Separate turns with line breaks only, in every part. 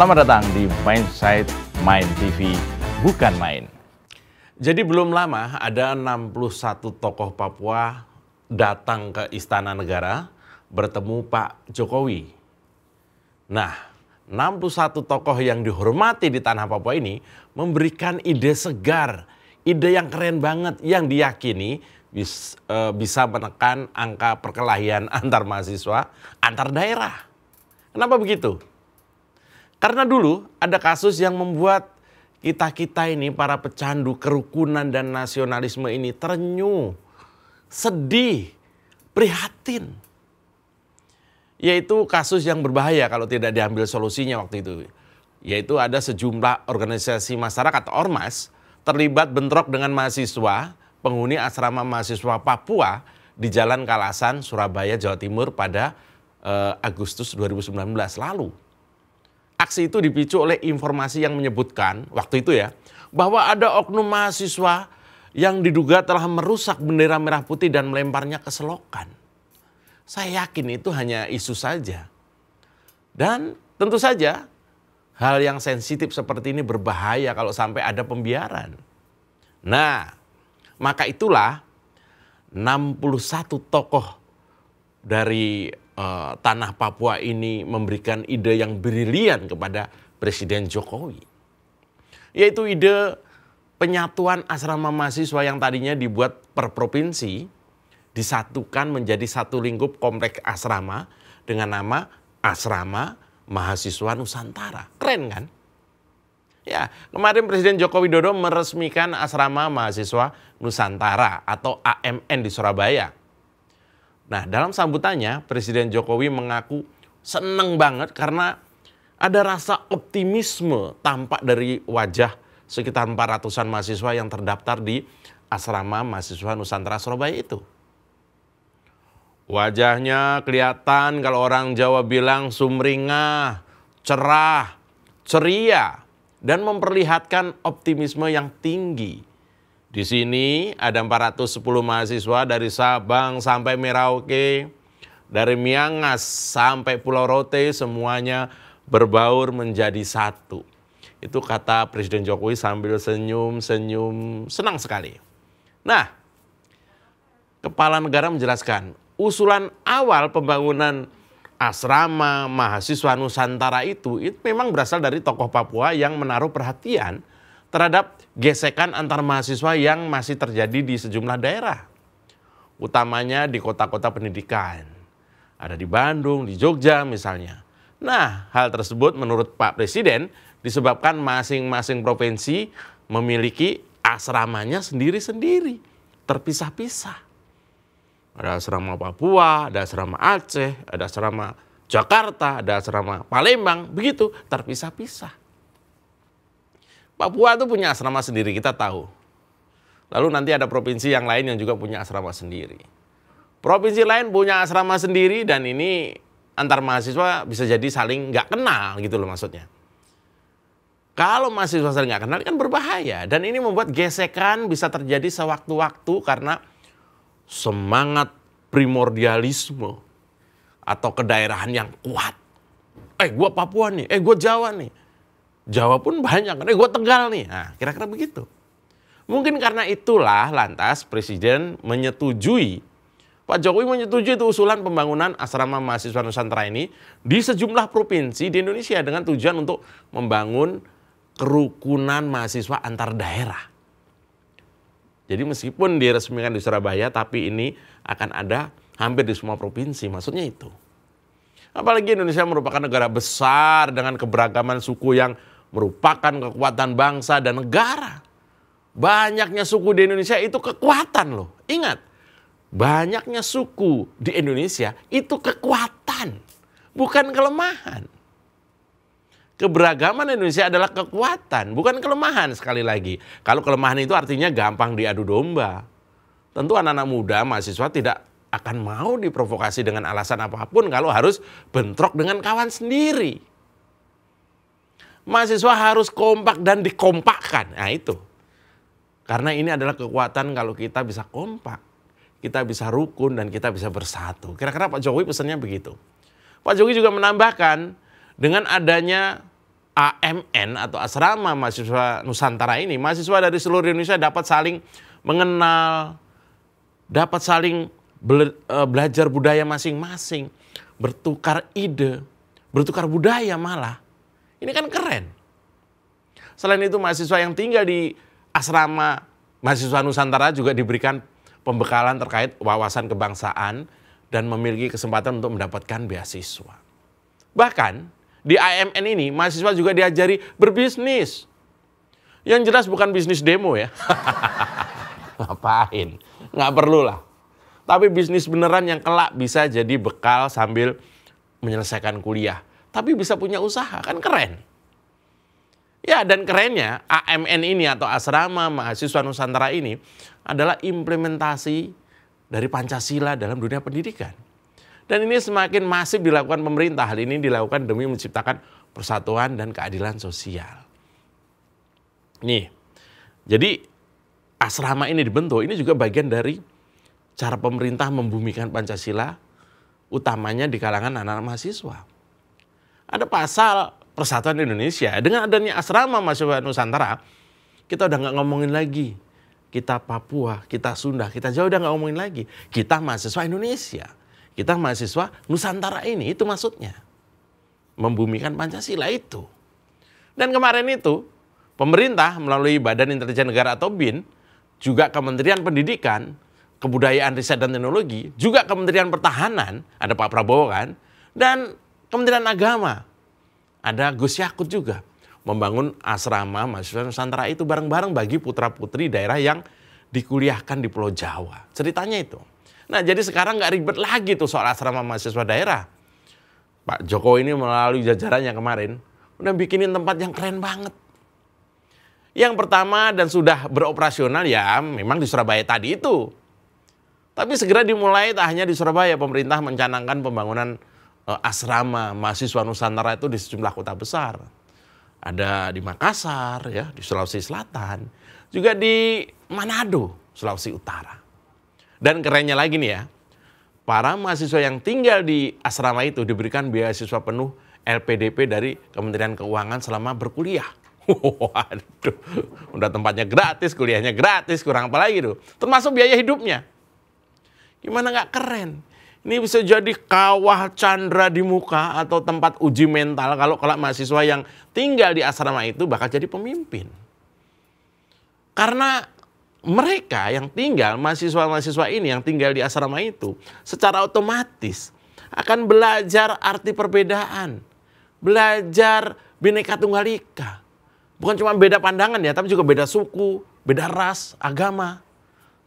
Selamat datang di Mindset Mind TV, bukan main. Jadi belum lama ada 61 tokoh Papua datang ke Istana Negara bertemu Pak Jokowi. Nah, 61 tokoh yang dihormati di tanah Papua ini memberikan ide segar, ide yang keren banget yang diyakini e, bisa menekan angka perkelahian antar mahasiswa, antar daerah. Kenapa begitu? Karena dulu ada kasus yang membuat kita-kita ini para pecandu kerukunan dan nasionalisme ini terenyuh, sedih, prihatin. Yaitu kasus yang berbahaya kalau tidak diambil solusinya waktu itu. Yaitu ada sejumlah organisasi masyarakat ormas terlibat bentrok dengan mahasiswa penghuni asrama mahasiswa Papua di Jalan Kalasan, Surabaya, Jawa Timur pada eh, Agustus 2019 lalu. Aksi itu dipicu oleh informasi yang menyebutkan waktu itu ya bahwa ada oknum mahasiswa yang diduga telah merusak bendera merah putih dan melemparnya ke selokan. Saya yakin itu hanya isu saja. Dan tentu saja hal yang sensitif seperti ini berbahaya kalau sampai ada pembiaran. Nah, maka itulah 61 tokoh dari uh, tanah Papua ini memberikan ide yang brilian kepada Presiden Jokowi. Yaitu ide penyatuan asrama mahasiswa yang tadinya dibuat per provinsi disatukan menjadi satu lingkup komplek asrama dengan nama Asrama Mahasiswa Nusantara. Keren kan? Ya, kemarin Presiden Joko Widodo meresmikan Asrama Mahasiswa Nusantara atau AMN di Surabaya Nah, dalam sambutannya, Presiden Jokowi mengaku seneng banget karena ada rasa optimisme tampak dari wajah sekitar 400-an mahasiswa yang terdaftar di asrama mahasiswa Nusantara Surabaya itu. Wajahnya kelihatan kalau orang Jawa bilang sumringah, cerah, ceria, dan memperlihatkan optimisme yang tinggi. Di sini ada 410 mahasiswa dari Sabang sampai Merauke, dari Miangas sampai Pulau Rote semuanya berbaur menjadi satu. Itu kata Presiden Jokowi sambil senyum-senyum senang sekali. Nah, kepala negara menjelaskan usulan awal pembangunan asrama mahasiswa Nusantara itu, itu memang berasal dari tokoh Papua yang menaruh perhatian terhadap gesekan antar mahasiswa yang masih terjadi di sejumlah daerah. Utamanya di kota-kota pendidikan. Ada di Bandung, di Jogja misalnya. Nah, hal tersebut menurut Pak Presiden disebabkan masing-masing provinsi memiliki asramanya sendiri-sendiri, terpisah-pisah. Ada asrama Papua, ada asrama Aceh, ada asrama Jakarta, ada asrama Palembang, begitu terpisah-pisah. Papua itu punya asrama sendiri, kita tahu. Lalu nanti ada provinsi yang lain yang juga punya asrama sendiri. Provinsi lain punya asrama sendiri dan ini antar mahasiswa bisa jadi saling nggak kenal gitu loh maksudnya. Kalau mahasiswa saling nggak kenal kan berbahaya dan ini membuat gesekan bisa terjadi sewaktu-waktu karena semangat primordialisme atau kedaerahan yang kuat. Eh gue Papua nih, eh gue Jawa nih Jawa pun banyak. Karena gue Tegal nih. Nah, kira-kira begitu. Mungkin karena itulah lantas Presiden menyetujui, Pak Jokowi menyetujui itu usulan pembangunan asrama mahasiswa Nusantara ini di sejumlah provinsi di Indonesia dengan tujuan untuk membangun kerukunan mahasiswa antar daerah. Jadi meskipun diresmikan di Surabaya, tapi ini akan ada hampir di semua provinsi, maksudnya itu. Apalagi Indonesia merupakan negara besar dengan keberagaman suku yang merupakan kekuatan bangsa dan negara. Banyaknya suku di Indonesia itu kekuatan loh. Ingat, banyaknya suku di Indonesia itu kekuatan, bukan kelemahan. Keberagaman Indonesia adalah kekuatan, bukan kelemahan sekali lagi. Kalau kelemahan itu artinya gampang diadu domba. Tentu anak-anak muda, mahasiswa tidak akan mau diprovokasi dengan alasan apapun kalau harus bentrok dengan kawan sendiri mahasiswa harus kompak dan dikompakkan. Nah itu. Karena ini adalah kekuatan kalau kita bisa kompak, kita bisa rukun dan kita bisa bersatu. Kira-kira Pak Jokowi pesannya begitu. Pak Jokowi juga menambahkan dengan adanya AMN atau asrama mahasiswa Nusantara ini, mahasiswa dari seluruh Indonesia dapat saling mengenal, dapat saling e, belajar budaya masing-masing, bertukar ide, bertukar budaya malah ini kan keren. Selain itu mahasiswa yang tinggal di asrama mahasiswa Nusantara juga diberikan pembekalan terkait wawasan kebangsaan dan memiliki kesempatan untuk mendapatkan beasiswa. Bahkan di AMN ini mahasiswa juga diajari berbisnis. Yang jelas bukan bisnis demo ya. Ngapain? Nggak perlu lah. Tapi bisnis beneran yang kelak bisa jadi bekal sambil menyelesaikan kuliah tapi bisa punya usaha, kan keren. Ya, dan kerennya AMN ini atau Asrama Mahasiswa Nusantara ini adalah implementasi dari Pancasila dalam dunia pendidikan. Dan ini semakin masif dilakukan pemerintah. Hal ini dilakukan demi menciptakan persatuan dan keadilan sosial. Nih, jadi asrama ini dibentuk, ini juga bagian dari cara pemerintah membumikan Pancasila, utamanya di kalangan anak-anak mahasiswa ada pasal persatuan Indonesia. Dengan adanya asrama mahasiswa Nusantara, kita udah nggak ngomongin lagi. Kita Papua, kita Sunda, kita Jawa udah nggak ngomongin lagi. Kita mahasiswa Indonesia. Kita mahasiswa Nusantara ini, itu maksudnya. Membumikan Pancasila itu. Dan kemarin itu, pemerintah melalui Badan Intelijen Negara atau BIN, juga Kementerian Pendidikan, Kebudayaan Riset dan Teknologi, juga Kementerian Pertahanan, ada Pak Prabowo kan, dan Kementerian Agama. Ada Gus Yakut juga membangun asrama mahasiswa Nusantara itu bareng-bareng bagi putra-putri daerah yang dikuliahkan di Pulau Jawa. Ceritanya itu. Nah jadi sekarang nggak ribet lagi tuh soal asrama mahasiswa daerah. Pak Jokowi ini melalui jajarannya kemarin udah bikinin tempat yang keren banget. Yang pertama dan sudah beroperasional ya memang di Surabaya tadi itu. Tapi segera dimulai tak hanya di Surabaya, pemerintah mencanangkan pembangunan Eh, asrama mahasiswa Nusantara itu di sejumlah kota besar. Ada di Makassar, ya, di Sulawesi Selatan, juga di Manado, Sulawesi Utara. Dan kerennya lagi nih ya, para mahasiswa yang tinggal di asrama itu diberikan beasiswa penuh LPDP dari Kementerian Keuangan selama berkuliah. Waduh, udah tempatnya gratis, kuliahnya gratis, kurang apa lagi tuh. Termasuk biaya hidupnya. Gimana nggak keren? Ini bisa jadi kawah candra di muka atau tempat uji mental kalau kalau mahasiswa yang tinggal di asrama itu bakal jadi pemimpin. Karena mereka yang tinggal, mahasiswa-mahasiswa ini yang tinggal di asrama itu secara otomatis akan belajar arti perbedaan. Belajar bineka tunggal ika. Bukan cuma beda pandangan ya, tapi juga beda suku, beda ras, agama.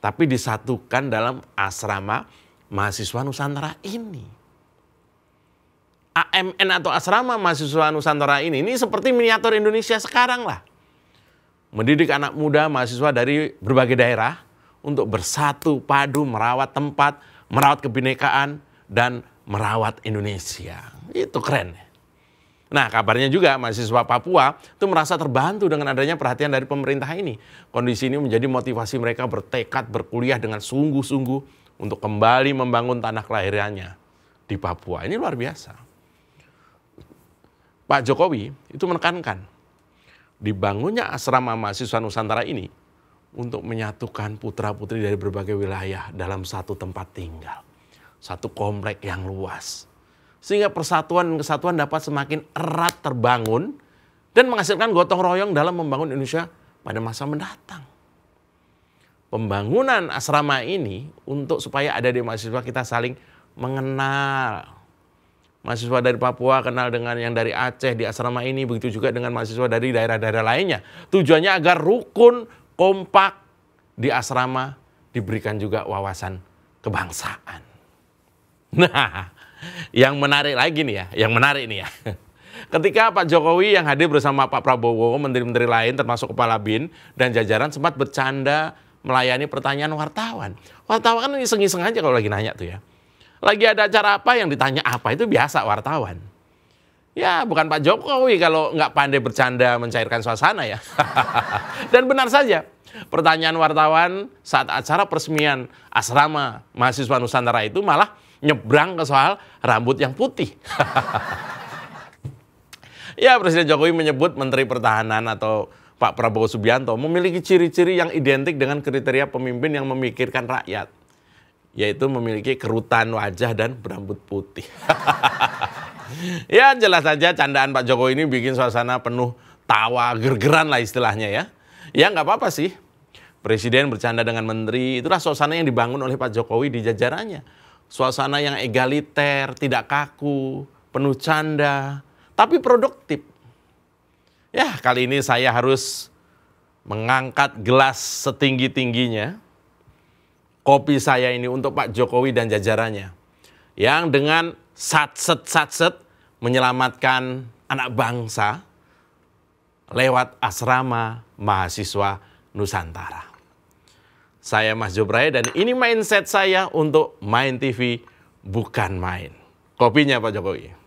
Tapi disatukan dalam asrama mahasiswa Nusantara ini. AMN atau asrama mahasiswa Nusantara ini, ini seperti miniatur Indonesia sekarang lah. Mendidik anak muda mahasiswa dari berbagai daerah untuk bersatu padu merawat tempat, merawat kebinekaan, dan merawat Indonesia. Itu keren. Nah, kabarnya juga mahasiswa Papua itu merasa terbantu dengan adanya perhatian dari pemerintah ini. Kondisi ini menjadi motivasi mereka bertekad berkuliah dengan sungguh-sungguh untuk kembali membangun tanah kelahirannya di Papua. Ini luar biasa. Pak Jokowi itu menekankan dibangunnya asrama mahasiswa Nusantara ini untuk menyatukan putra-putri dari berbagai wilayah dalam satu tempat tinggal. Satu komplek yang luas. Sehingga persatuan dan kesatuan dapat semakin erat terbangun dan menghasilkan gotong royong dalam membangun Indonesia pada masa mendatang pembangunan asrama ini untuk supaya ada di mahasiswa kita saling mengenal. Mahasiswa dari Papua kenal dengan yang dari Aceh di asrama ini, begitu juga dengan mahasiswa dari daerah-daerah lainnya. Tujuannya agar rukun, kompak di asrama diberikan juga wawasan kebangsaan. Nah, yang menarik lagi nih ya, yang menarik nih ya. Ketika Pak Jokowi yang hadir bersama Pak Prabowo, menteri-menteri lain termasuk kepala BIN dan jajaran sempat bercanda melayani pertanyaan wartawan. Wartawan kan iseng-iseng aja kalau lagi nanya tuh ya. Lagi ada acara apa yang ditanya apa itu biasa wartawan. Ya bukan Pak Jokowi kalau nggak pandai bercanda mencairkan suasana ya. Dan benar saja pertanyaan wartawan saat acara peresmian asrama mahasiswa Nusantara itu malah nyebrang ke soal rambut yang putih. ya Presiden Jokowi menyebut Menteri Pertahanan atau Pak Prabowo Subianto memiliki ciri-ciri yang identik dengan kriteria pemimpin yang memikirkan rakyat, yaitu memiliki kerutan wajah dan berambut putih. ya jelas saja candaan Pak Jokowi ini bikin suasana penuh tawa gergeran lah istilahnya ya. Ya nggak apa-apa sih. Presiden bercanda dengan menteri, itulah suasana yang dibangun oleh Pak Jokowi di jajarannya. Suasana yang egaliter, tidak kaku, penuh canda, tapi produktif Ya, kali ini saya harus mengangkat gelas setinggi-tingginya kopi saya ini untuk Pak Jokowi dan jajarannya. Yang dengan satset-satset menyelamatkan anak bangsa lewat asrama mahasiswa Nusantara. Saya Mas Jobraya dan ini mindset saya untuk Main TV bukan main. Kopinya Pak Jokowi.